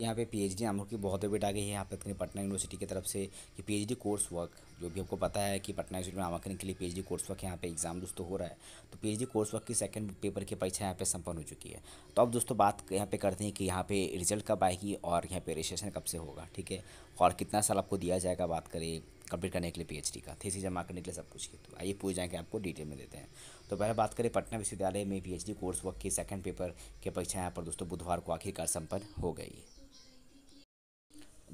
यहाँ पे डी नाम की बहुत अपडेट आ गई है यहाँ पे अपनी पटना यूनिवर्सिटी की तरफ से कि डी कोर्स वर्क जो भी आपको पता है कि पटना यूनिवर्सिटी में नामांकन के लिए P H D course work यहाँ पे एग्जाम दोस्तों हो रहा है तो P H D course work की सेकंड पेपर की परीक्षा यहाँ पे संपन्न हो चुकी है तो अब दोस्तों बात यहाँ पे करते हैं कि यहाँ पे रिजल्ट कब आएगी और यहाँ पे रजिस्ट्रेशन कब से होगा ठीक है और कितना साल आपको दिया जाएगा बात करें कंप्लीट करने के लिए डी का थीसी जमा करने के लिए सब कुछ की तो आइए पूछ जाएंगे आपको डिटेल में देते हैं तो पहले बात करें पटना विश्वविद्यालय में डी कोर्स वर्क की सेकंड पेपर की परीक्षा यहाँ पर दोस्तों बुधवार को आखिरकार संपन्न हो गई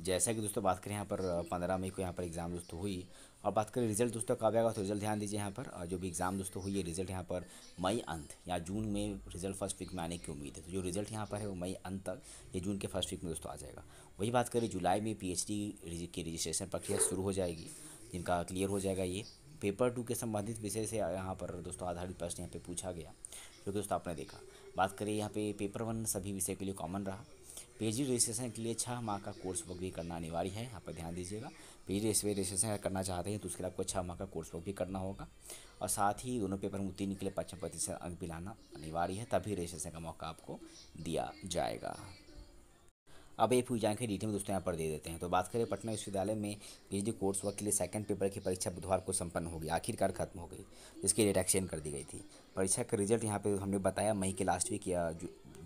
जैसा कि दोस्तों बात करें यहाँ पर पंद्रह मई को यहाँ पर एग्ज़ाम दोस्तों हुई और बात करें रिजल्ट दोस्तों कब आएगा तो रिजल्ट ध्यान दीजिए यहाँ पर जो भी एग्ज़ाम दोस्तों हुई है रिजल्ट यहाँ पर मई अंत या जून में रिजल्ट फर्स्ट वीक में आने की उम्मीद है तो जो रिजल्ट यहाँ पर है वो मई अंत तक या जून के फर्स्ट वीक में दोस्तों आ जाएगा वही बात करें जुलाई में पी की रजिस्ट्रेशन प्रक्रिया शुरू हो जाएगी जिनका क्लियर हो जाएगा ये पेपर टू के संबंधित विषय से यहाँ पर दोस्तों आधारित प्रश्न यहाँ पर पूछा गया जो कि दोस्तों आपने देखा बात करें यहाँ पे पेपर वन सभी विषय के लिए कॉमन रहा पीजी रजिस्ट्रेशन के लिए छः अच्छा माह का कोर्स वर्क भी करना अनिवार्य है आप पर ध्यान दीजिएगा जी रजिस्ट्रेशन अगर करना चाहते हैं तो उसके लिए आपको छः अच्छा माह का कोर्स वर्क भी करना होगा और साथ ही दोनों पेपर में उत्तीर्ण के लिए पचपन प्रतिशत अंक भी लाना अनिवार्य है तभी रजिस्ट्रेशन का मौका आपको दिया जाएगा अब एक पूरी जानकारी डिटेल में दोस्तों यहाँ पर दे देते हैं तो बात करें पटना विश्वविद्यालय में पी कोर्स वर्क के लिए सेकंड पेपर की परीक्षा बुधवार को संपन्न होगी आखिरकार खत्म हो गई जिसकी डेट एक्सचेंज कर दी गई थी परीक्षा का रिजल्ट यहाँ पे हमने बताया मई के लास्ट वीक या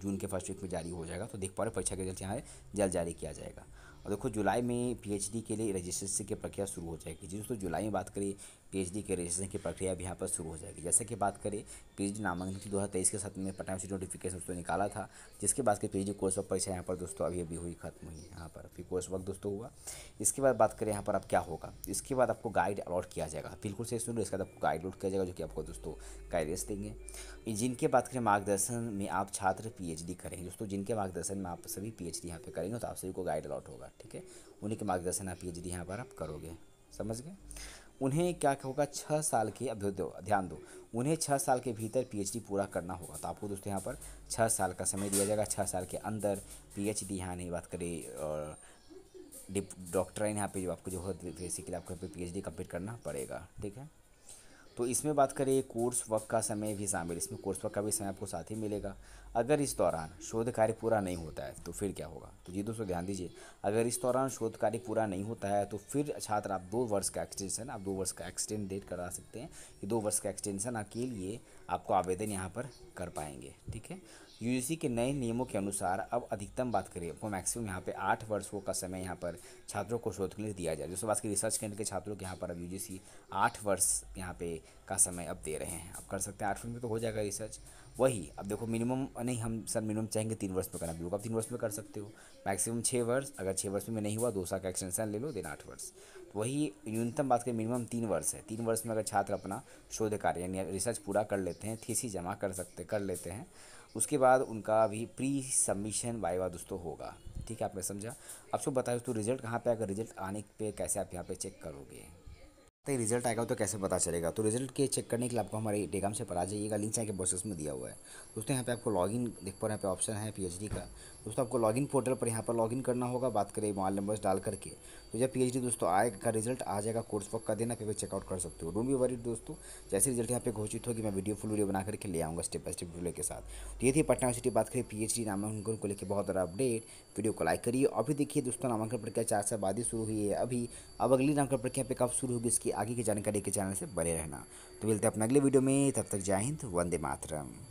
जून के फर्स्ट वीक में जारी हो जाएगा तो देख पा रहे परीक्षा के रिजल्ट यहाँ जल्द जारी किया जाएगा और देखो जुलाई में पीएचडी के लिए रजिस्ट्रेशन की प्रक्रिया शुरू हो जाएगी जिस तो जुलाई में बात करें पीएचडी के रजिस्ट्रेशन की प्रक्रिया भी यहाँ पर शुरू हो जाएगी जैसे कि बात करें पीएचडी नामांकन की तेईस के साथ में पटना से नोटिफिकेशन दोस्तों निकाला था जिसके बाद के डी कोर्स वर्क परीक्षा यहाँ पर दोस्तों अभी अभी हुई खत्म हुई यहाँ पर फिर कोर्स वर्क दोस्तों हुआ इसके बाद बात करें यहाँ पर आप क्या होगा इसके बाद आपको गाइड अलॉट किया जाएगा बिल्कुल सही सुन रहे इसके बाद आपको गाइड अलॉट किया जाएगा जो कि आपको दोस्तों गाइडेंस देंगे जिनके बात करें मार्गदर्शन में आप छात्र पीएचडी करेंगे दोस्तों जिनके मार्गदर्शन में आप सभी डी यहाँ करेंगे तो आप सभी को गाइड अलॉट होगा ठीक है उन्हीं के मार्गदर्शन आप पीएचडी यहाँ पर आप करोगे समझ गए उन्हें क्या होगा छः साल के अब दो ध्यान दो उन्हें छः साल के भीतर पीएचडी पूरा करना होगा तो आपको दोस्तों यहाँ पर छः साल का समय दिया जाएगा छः साल के अंदर पीएचडी यहाँ नहीं बात करें और डिप डॉक्टर हैं यहाँ पे जो आपको जो है बेसिकली आपको यहाँ पे पीएचडी कंप्लीट करना पड़ेगा ठीक है तो इसमें बात करें कोर्स वर्क का समय भी शामिल इसमें कोर्स वर्क का भी समय आपको साथ ही मिलेगा अगर इस दौरान शोध कार्य पूरा नहीं होता है तो फिर क्या होगा तो जी दोस्तों ध्यान दीजिए अगर इस दौरान शोध कार्य पूरा नहीं होता है तो फिर छात्र आप दो वर्ष का एक्सटेंशन आप दो वर्ष का एक्सटेंड डेट करा सकते हैं कि दो वर्ष का एक्सटेंशन आपके लिए आपको आवेदन यहाँ पर कर पाएंगे ठीक है यूजीसी के नए नियमों के अनुसार अब अधिकतम बात करिए आपको मैक्सिमम यहाँ पे आठ वर्षों का समय यहाँ पर छात्रों को शोध के लिए दिया जाए जैसे बात की रिसर्च केंद्र के छात्रों के यहाँ पर अब यूजीसी आठ वर्ष यहाँ पे का समय अब दे रहे हैं आप कर सकते हैं आठ वर्ष में तो हो जाएगा रिसर्च वही अब देखो मिनिमम नहीं हम सर मिनिमम चाहेंगे तीन वर्ष में करना होगा आप तीन वर्ष में कर सकते हो मैक्सिमम छः वर्ष अगर छः वर्ष में नहीं हुआ दो साल का एक्सटेंशन ले लो देन आठ वर्ष तो वही न्यूनतम बात करें मिनिमम तीन वर्ष है तीन वर्ष में अगर छात्र अपना शोध कार्य यानी रिसर्च पूरा कर लेते हैं थीसी जमा कर सकते कर लेते हैं उसके बाद उनका अभी प्री सबमिशन वाइवा दोस्तों होगा ठीक है आपने समझा अब सो बताए तो रिजल्ट कहाँ पे अगर रिजल्ट आने पे कैसे आप यहाँ पे चेक करोगे सकता है रिजल्ट आएगा तो कैसे पता चलेगा तो रिजल्ट के चेक करने के लिए आपको हमारे टेगाम से पर आ जाइएगा लिंक यहाँ के में दिया हुआ है दोस्तों यहाँ पे आपको लॉगिन देख पा रहे हैं पे ऑप्शन है पीएचडी का दोस्तों आपको लॉगिन पोर्टल पर यहाँ पर लॉगिन करना होगा बात करें मोबाइल नंबर्स डाल करके तो जब पीएचडी दोस्तों आएगा का रिजल्ट आ जाएगा कोर्स वर्क का देना पे चेकआउट कर सकते हो डोंट बी वरीड दोस्तों जैसे रिजल्ट यहाँ पे घोषित होगी मैं वीडियो फुल वीडियो बना करके ले आऊँगा स्टेप बाय स्टेप वीडियो के साथ तो ये थी पटना यूनिवर्सिटी बात करें डी नामांकन को लेकर बहुत बड़ा अपडेट वीडियो को लाइक करिए अभी देखिए दोस्तों नामांकन प्रक्रिया चार साल बाद ही शुरू हुई है अभी अब अगली नामांकन प्रक्रिया पे कब शुरू होगी इसकी आगे की जानकारी के चैनल से बने रहना तो मिलते हैं अपने अगले वीडियो में तब तक जय हिंद वंदे मातरम